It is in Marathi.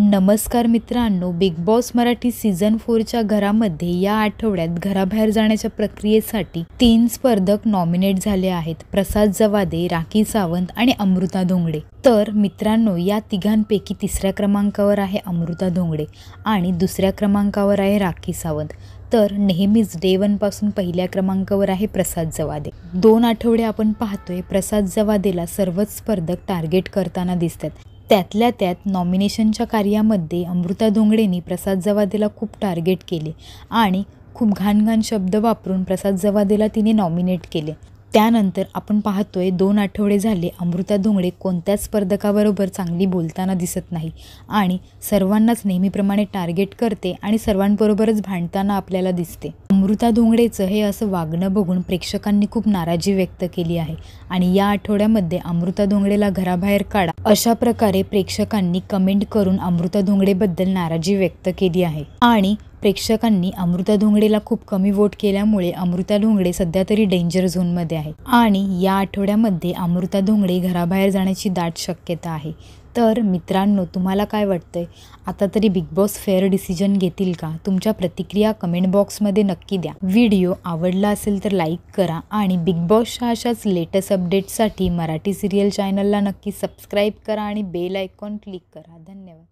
नमस्कार मित्रांनो बिग बॉस मराठी सीझन फोरच्या घरामध्ये या आठवड्यात घराबाहेर जाण्याच्या प्रक्रियेसाठी तीन स्पर्धक नॉमिनेट झाले आहेत प्रसाद जवादे राखी सावंत आणि अमृता धोंगडे तर मित्रांनो या तिघांपैकी तिसऱ्या क्रमांकावर आहे अमृता धोंगडे आणि दुसऱ्या क्रमांकावर आहे राखी सावंत तर नेहमीच डे वनपासून पहिल्या क्रमांकावर आहे प्रसाद जवादे दोन आठवडे आपण पाहतोय प्रसाद जवादेला सर्वच स्पर्धक टार्गेट करताना दिसतात त्यातल्या त्यात नॉमिनेशनच्या कार्यामध्ये अमृता धोंगडेंनी प्रसाद जवादेला खूप टार्गेट केले आणि खूप घाणघाण शब्द वापरून प्रसाद जवादेला तिने नॉमिनेट केले त्यानंतर आपण पाहतोय दोन आठवडे झाले अमृता धोंगडे कोणत्याच स्पर्धकाबरोबर चांगली बोलताना दिसत नाही आणि सर्वांनाच नेहमीप्रमाणे टार्गेट करते आणि सर्वांबरोबरच भांडताना आपल्याला दिसते अमृता धोंगडेचं हे असं वागणं बघून प्रेक्षकांनी खूप नाराजी व्यक्त केली आहे आणि या आठवड्यामध्ये अमृता धोंगडेला घराबाहेर काढा अशा प्रकारे प्रेक्षकांनी कमेंट करून अमृता धोंगडेबद्दल नाराजी व्यक्त केली आहे आणि प्रेक्षकांनी अमृता धोंगडेला खूप कमी वोट केल्यामुळे अमृता धोंगडे सध्या तरी डेंजर झोनमध्ये आहे आणि या आठवड्यामध्ये अमृता धोंगडे घराबाहेर जाण्याची दाट शक्यता आहे तर मित्रांनो तुम्हाला काय वाटतंय आता तरी बिग बॉस फेअर डिसिजन घेतील का तुमच्या प्रतिक्रिया कमेंट बॉक्समध्ये नक्की द्या व्हिडिओ आवडला असेल तर लाईक करा आणि बिग बॉसच्या अशाच लेटेस्ट अपडेट्ससाठी मराठी सिरियल चॅनलला नक्की सबस्क्राईब करा आणि बेल आयकॉन क्लिक करा धन्यवाद